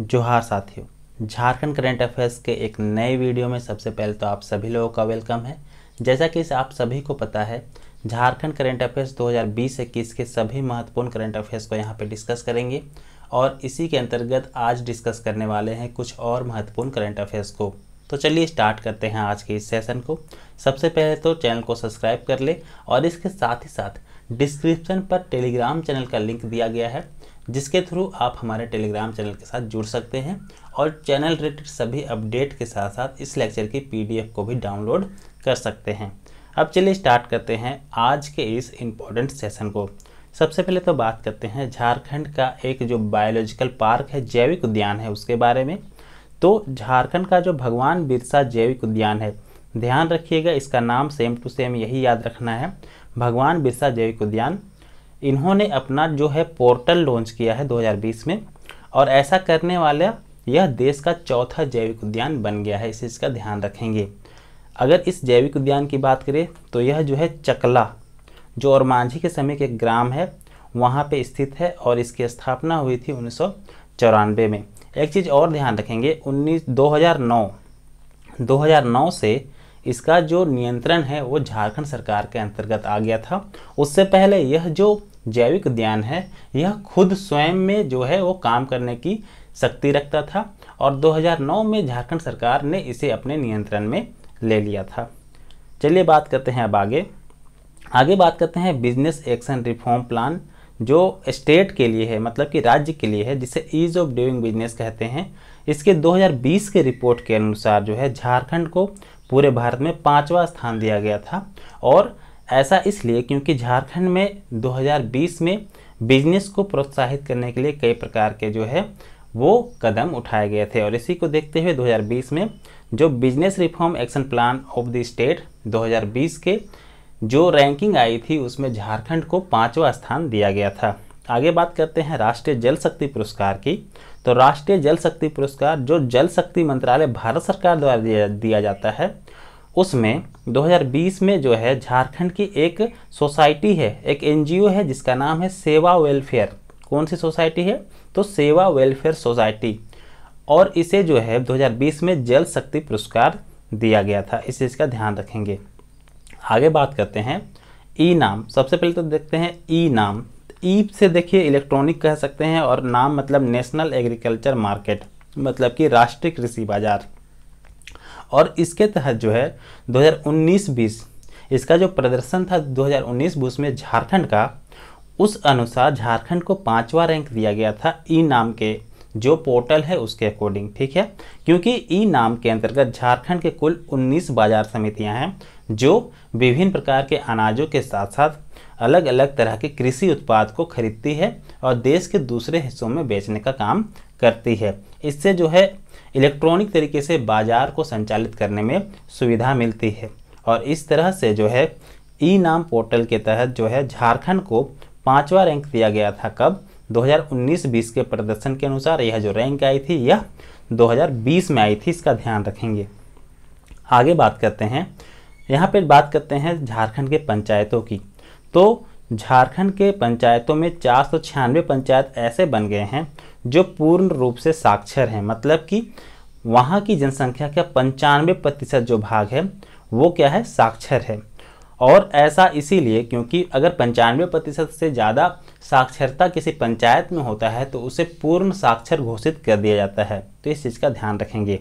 जोहार साथियों Jharkhand current affairs के एक नए वीडियो में सबसे पहले तो आप सभी लोगों का वेलकम है जैसा कि आप सभी को पता है झारखंड करंट अफेयर्स 2020 हज़ार के सभी महत्वपूर्ण करंट अफेयर्स को यहाँ पर डिस्कस करेंगे और इसी के अंतर्गत आज डिस्कस करने वाले हैं कुछ और महत्वपूर्ण करंट अफेयर्स को तो चलिए स्टार्ट करते हैं आज के इस सेशन को सबसे पहले तो चैनल को सब्सक्राइब कर ले और इसके साथ ही साथ डिस्क्रिप्शन पर टेलीग्राम चैनल का लिंक दिया गया है जिसके थ्रू आप हमारे टेलीग्राम चैनल के साथ जुड़ सकते हैं और चैनल रिलेटेड सभी अपडेट के साथ साथ इस लेक्चर की पीडीएफ को भी डाउनलोड कर सकते हैं अब चलिए स्टार्ट करते हैं आज के इस इम्पोर्टेंट सेशन को सबसे पहले तो बात करते हैं झारखंड का एक जो बायोलॉजिकल पार्क है जैविक उद्यान है उसके बारे में तो झारखंड का जो भगवान बिरसा जैविक उद्यान है ध्यान रखिएगा इसका नाम सेम टू सेम यही याद रखना है भगवान बिरसा जैविक उद्यान इन्होंने अपना जो है पोर्टल लॉन्च किया है 2020 में और ऐसा करने वाला यह देश का चौथा जैविक उद्यान बन गया है इसे इसका ध्यान रखेंगे अगर इस जैविक उद्यान की बात करें तो यह जो है चकला जो और मांझी के समय के ग्राम है वहाँ पे स्थित है और इसकी स्थापना हुई थी उन्नीस में एक चीज़ और ध्यान रखेंगे उन्नीस दो 2009 से इसका जो नियंत्रण है वो झारखंड सरकार के अंतर्गत आ गया था उससे पहले यह जो जैविक ज्ञान है यह खुद स्वयं में जो है वो काम करने की शक्ति रखता था और 2009 में झारखंड सरकार ने इसे अपने नियंत्रण में ले लिया था चलिए बात करते हैं अब आगे आगे बात करते हैं बिजनेस एक्शन रिफॉर्म प्लान जो स्टेट के लिए है मतलब कि राज्य के लिए है जिसे ईज ऑफ डूइंग बिजनेस कहते हैं इसके 2020 के रिपोर्ट के अनुसार जो है झारखंड को पूरे भारत में पाँचवा स्थान दिया गया था और ऐसा इसलिए क्योंकि झारखंड में 2020 में बिजनेस को प्रोत्साहित करने के लिए कई प्रकार के जो है वो कदम उठाए गए थे और इसी को देखते हुए 2020 में जो business reform action plan of the state 2020 के जो रैंकिंग आई थी उसमें झारखंड को पाँचवा स्थान दिया गया था आगे बात करते हैं राष्ट्रीय जल शक्ति पुरस्कार की तो राष्ट्रीय जल शक्ति पुरस्कार जो जल शक्ति मंत्रालय भारत सरकार द्वारा दिया, दिया जाता है उसमें 2020 में जो है झारखंड की एक सोसाइटी है एक एनजीओ है जिसका नाम है सेवा वेलफेयर कौन सी सोसाइटी है तो सेवा वेलफेयर सोसाइटी और इसे जो है 2020 में जल शक्ति पुरस्कार दिया गया था इस चीज़ का ध्यान रखेंगे आगे बात करते हैं ई नाम सबसे पहले तो देखते हैं ई नाम ई से देखिए इलेक्ट्रॉनिक कह सकते हैं और नाम मतलब नेशनल एग्रीकल्चर मार्केट मतलब कि राष्ट्रीय कृषि बाजार और इसके तहत जो है 2019-20 इसका जो प्रदर्शन था 2019-20 में झारखंड का उस अनुसार झारखंड को पाँचवा रैंक दिया गया था ई नाम के जो पोर्टल है उसके अकॉर्डिंग ठीक है क्योंकि ई नाम के अंतर्गत झारखंड के कुल 19 बाजार समितियां हैं जो विभिन्न प्रकार के अनाजों के साथ साथ अलग अलग तरह के कृषि उत्पाद को खरीदती है और देश के दूसरे हिस्सों में बेचने का काम करती है इससे जो है इलेक्ट्रॉनिक तरीके से बाजार को संचालित करने में सुविधा मिलती है और इस तरह से जो है ई नाम पोर्टल के तहत जो है झारखंड को पाँचवा रैंक दिया गया था कब 2019-20 के प्रदर्शन के अनुसार यह जो रैंक आई थी यह 2020 में आई थी इसका ध्यान रखेंगे आगे बात करते हैं यहाँ पर बात करते हैं झारखंड के पंचायतों की तो झारखंड के पंचायतों में चार सौ छियानवे पंचायत ऐसे बन गए हैं जो पूर्ण रूप से साक्षर हैं मतलब कि वहाँ की जनसंख्या का पंचानवे प्रतिशत जो भाग है वो क्या है साक्षर है और ऐसा इसीलिए क्योंकि अगर पंचानवे प्रतिशत से ज़्यादा साक्षरता किसी पंचायत में होता है तो उसे पूर्ण साक्षर घोषित कर दिया जाता है तो इस चीज़ का ध्यान रखेंगे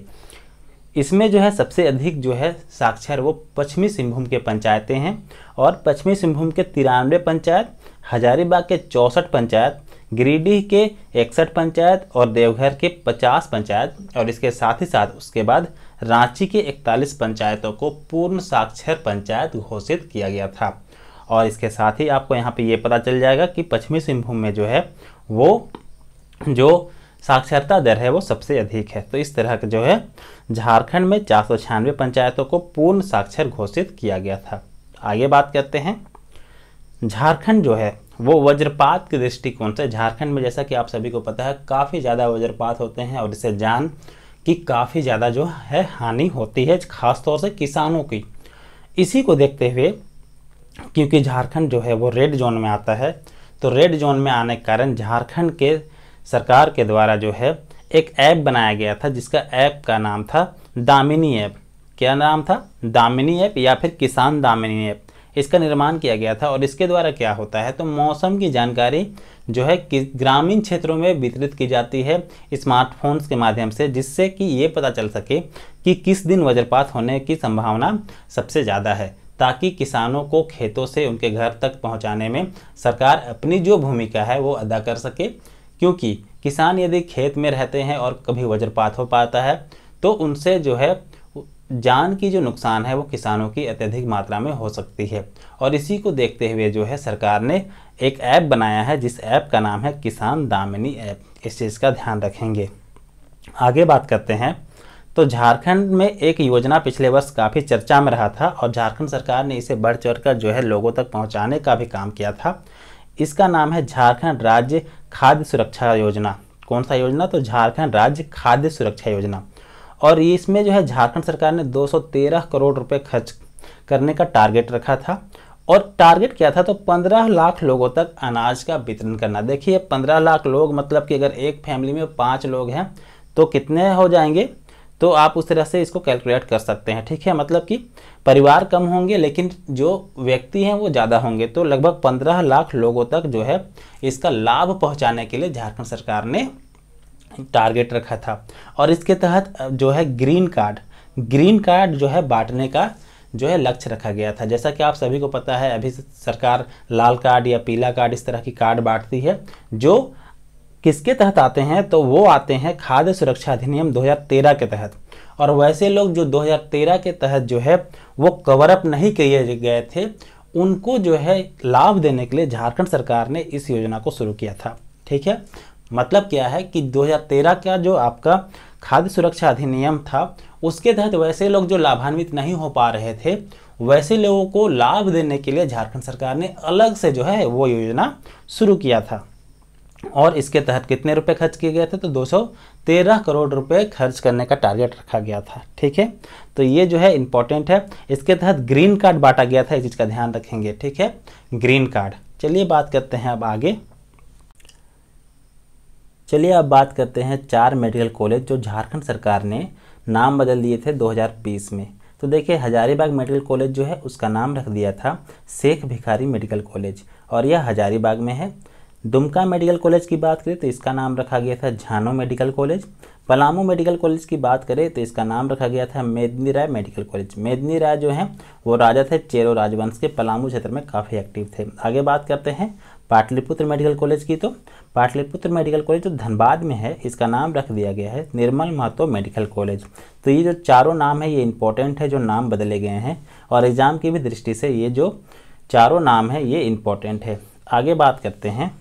इसमें जो है सबसे अधिक जो है साक्षर वो पश्चिमी सिंहभूम के पंचायतें हैं और पश्चिमी सिंहभूम के तिरानवे पंचायत हजारीबाग के चौंसठ पंचायत गिरिडीह के इकसठ पंचायत और देवघर के 50 पंचायत और इसके साथ ही साथ उसके बाद रांची के 41 पंचायतों को पूर्ण साक्षर पंचायत घोषित किया गया था और इसके साथ ही आपको यहाँ पे ये पता चल जाएगा कि पश्चिमी सिंहभूम में जो है वो जो साक्षरता दर है वो सबसे अधिक है तो इस तरह का जो है झारखंड में चार पंचायतों को पूर्ण साक्षर घोषित किया गया था आगे बात करते हैं झारखंड जो है वो वज्रपात के दृष्टिकोण से झारखंड में जैसा कि आप सभी को पता है काफ़ी ज़्यादा वज्रपात होते हैं और इससे जान की काफ़ी ज़्यादा जो है हानि होती है खासतौर से किसानों की इसी को देखते हुए क्योंकि झारखंड जो है वो रेड जोन में आता है तो रेड जोन में आने के कारण झारखंड के सरकार के द्वारा जो है एक ऐप बनाया गया था जिसका ऐप का नाम था दामिनी ऐप क्या नाम था दामिनी ऐप या फिर किसान दामिनी ऐप इसका निर्माण किया गया था और इसके द्वारा क्या होता है तो मौसम की जानकारी जो है कि ग्रामीण क्षेत्रों में वितरित की जाती है स्मार्टफोन्स के माध्यम से जिससे कि ये पता चल सके कि किस दिन वज्रपात होने की संभावना सबसे ज़्यादा है ताकि किसानों को खेतों से उनके घर तक पहुंचाने में सरकार अपनी जो भूमिका है वो अदा कर सके क्योंकि किसान यदि खेत में रहते हैं और कभी वज्रपात हो पाता है तो उनसे जो है जान की जो नुकसान है वो किसानों की अत्यधिक मात्रा में हो सकती है और इसी को देखते हुए जो है सरकार ने एक ऐप बनाया है जिस ऐप का नाम है किसान दामिनी ऐप इस चीज़ का ध्यान रखेंगे आगे बात करते हैं तो झारखंड में एक योजना पिछले वर्ष काफ़ी चर्चा में रहा था और झारखंड सरकार ने इसे बढ़ चढ़ कर जो है लोगों तक पहुँचाने का भी काम किया था इसका नाम है झारखंड राज्य खाद्य सुरक्षा योजना कौन सा योजना तो झारखंड राज्य खाद्य सुरक्षा योजना और इसमें जो है झारखंड सरकार ने 213 करोड़ रुपए खर्च करने का टारगेट रखा था और टारगेट क्या था तो 15 लाख लोगों तक अनाज का वितरण करना देखिए 15 लाख लोग मतलब कि अगर एक फैमिली में पाँच लोग हैं तो कितने हो जाएंगे तो आप उस तरह से इसको कैलकुलेट कर सकते हैं ठीक है मतलब कि परिवार कम होंगे लेकिन जो व्यक्ति हैं वो ज़्यादा होंगे तो लगभग पंद्रह लाख लोगों तक जो है इसका लाभ पहुँचाने के लिए झारखंड सरकार ने टारगेट रखा था और इसके तहत जो है ग्रीन कार्ड ग्रीन कार्ड जो है बांटने का जो है लक्ष्य रखा गया था जैसा कि आप सभी को पता है अभी सरकार लाल कार्ड या पीला कार्ड इस तरह की कार्ड बांटती है जो किसके तहत आते हैं तो वो आते हैं खाद्य सुरक्षा अधिनियम 2013 के तहत और वैसे लोग जो 2013 के तहत जो है वो कवर अप नहीं किए गए थे उनको जो है लाभ देने के लिए झारखंड सरकार ने इस योजना को शुरू किया था ठीक है मतलब क्या है कि 2013 का जो आपका खाद्य सुरक्षा अधिनियम था उसके तहत वैसे लोग जो लाभान्वित नहीं हो पा रहे थे वैसे लोगों को लाभ देने के लिए झारखंड सरकार ने अलग से जो है वो योजना शुरू किया था और इसके तहत कितने रुपए खर्च किए गए थे तो 213 करोड़ रुपए खर्च करने का टारगेट रखा गया था ठीक है तो ये जो है इंपॉर्टेंट है इसके तहत ग्रीन कार्ड बांटा गया था इस चीज़ का ध्यान रखेंगे ठीक है ग्रीन कार्ड चलिए बात करते हैं अब आगे चलिए अब बात करते हैं चार मेडिकल कॉलेज जो झारखंड सरकार ने नाम बदल दिए थे 2020 में तो देखिए हजारीबाग मेडिकल कॉलेज जो है उसका नाम रख दिया था शेख भिखारी मेडिकल कॉलेज और यह हजारीबाग में है दुमका मेडिकल कॉलेज की बात करें तो इसका नाम रखा गया था झानो medical college Palamu medical college की बात करें तो इसका नाम रखा गया था मेदनी राय मेडिकल कॉलेज मेदनी राय जो है वो राजा थे चेरो राजवंश के पलामू क्षेत्र में काफ़ी एक्टिव थे आगे बात करते हैं पाटलिपुत्र मेडिकल कॉलेज की तो पाटलिपुत्र मेडिकल कॉलेज जो धनबाद में है इसका नाम रख दिया गया है निर्मल महतो मेडिकल कॉलेज तो ये जो चारों नाम है ये इंपॉर्टेंट है जो नाम बदले गए हैं और एग्ज़ाम की भी दृष्टि से ये जो चारों नाम है ये इंपॉर्टेंट है आगे बात करते हैं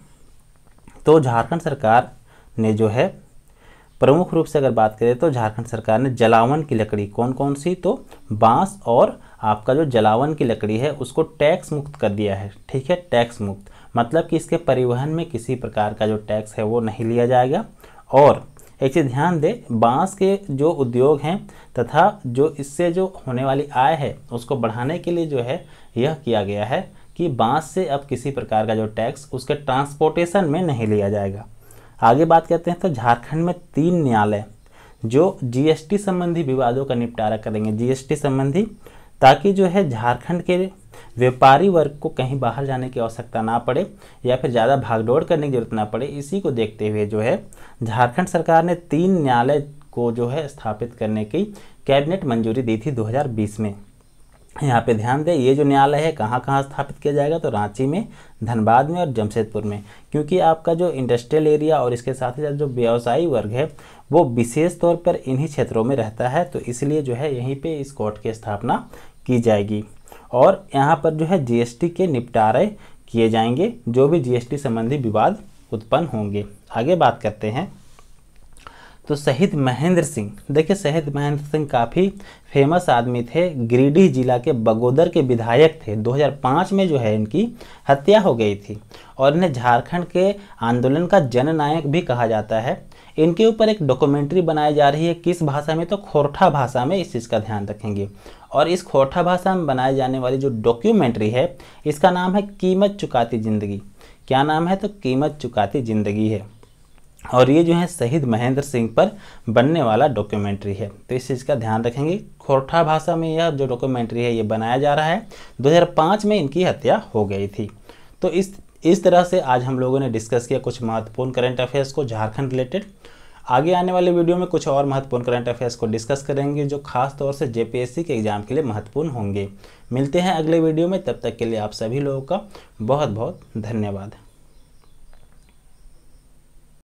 तो झारखंड सरकार ने जो है प्रमुख रूप से अगर बात करें तो झारखंड सरकार ने जलावन की लकड़ी कौन कौन सी तो बांस और आपका जो जलावन की लकड़ी है उसको टैक्स मुक्त कर दिया है ठीक है टैक्स मुक्त मतलब कि इसके परिवहन में किसी प्रकार का जो टैक्स है वो नहीं लिया जाएगा और एक चीज़ ध्यान दें बांस के जो उद्योग हैं तथा जो इससे जो होने वाली आय है उसको बढ़ाने के लिए जो है यह किया गया है कि बांस से अब किसी प्रकार का जो टैक्स उसके ट्रांसपोर्टेशन में नहीं लिया जाएगा आगे बात करते हैं तो झारखंड में तीन न्यायालय जो जीएसटी संबंधी विवादों का निपटारा करेंगे जीएसटी संबंधी ताकि जो है झारखंड के व्यापारी वर्ग को कहीं बाहर जाने की आवश्यकता ना पड़े या फिर ज़्यादा भागदौड़ करने की जरूरत ना पड़े इसी को देखते हुए जो है झारखंड सरकार ने तीन न्यायालय को जो है स्थापित करने की कैबिनेट मंजूरी दी थी 2020 में यहाँ पे ध्यान दें ये जो न्यायालय है कहाँ कहाँ स्थापित किया जाएगा तो रांची में धनबाद में और जमशेदपुर में क्योंकि आपका जो इंडस्ट्रियल एरिया और इसके साथ ही साथ जो व्यवसायी वर्ग है वो विशेष तौर पर इन्हीं क्षेत्रों में रहता है तो इसलिए जो है यहीं पे इस कोर्ट की स्थापना की जाएगी और यहाँ पर जो है जी के निपटारे किए जाएंगे जो भी जी संबंधी विवाद उत्पन्न होंगे आगे बात करते हैं तो शहीद महेंद्र सिंह देखिए शहीद महेंद्र सिंह काफ़ी फेमस आदमी थे गिरिडीह जिला के बगोदर के विधायक थे 2005 में जो है इनकी हत्या हो गई थी और इन्हें झारखंड के आंदोलन का जननायक भी कहा जाता है इनके ऊपर एक डॉक्यूमेंट्री बनाई जा रही है किस भाषा में तो खोरठा भाषा में इस चीज़ का ध्यान रखेंगे और इस खोरठा भाषा में बनाई जाने वाली जो डॉक्यूमेंट्री है इसका नाम है कीमत चुकाती ज़िंदगी क्या नाम है तो कीमत चुकाती ज़िंदगी है और ये जो है शहीद महेंद्र सिंह पर बनने वाला डॉक्यूमेंट्री है तो इस चीज़ का ध्यान रखेंगे खोरठा भाषा में यह जो डॉक्यूमेंट्री है ये बनाया जा रहा है 2005 में इनकी हत्या हो गई थी तो इस इस तरह से आज हम लोगों ने डिस्कस किया कुछ महत्वपूर्ण करंट अफेयर्स को झारखंड रिलेटेड आगे आने वाले वीडियो में कुछ और महत्वपूर्ण करंट अफेयर्स को डिस्कस करेंगे जो खास तौर से जे के एग्जाम के लिए महत्वपूर्ण होंगे मिलते हैं अगले वीडियो में तब तक के लिए आप सभी लोगों का बहुत बहुत धन्यवाद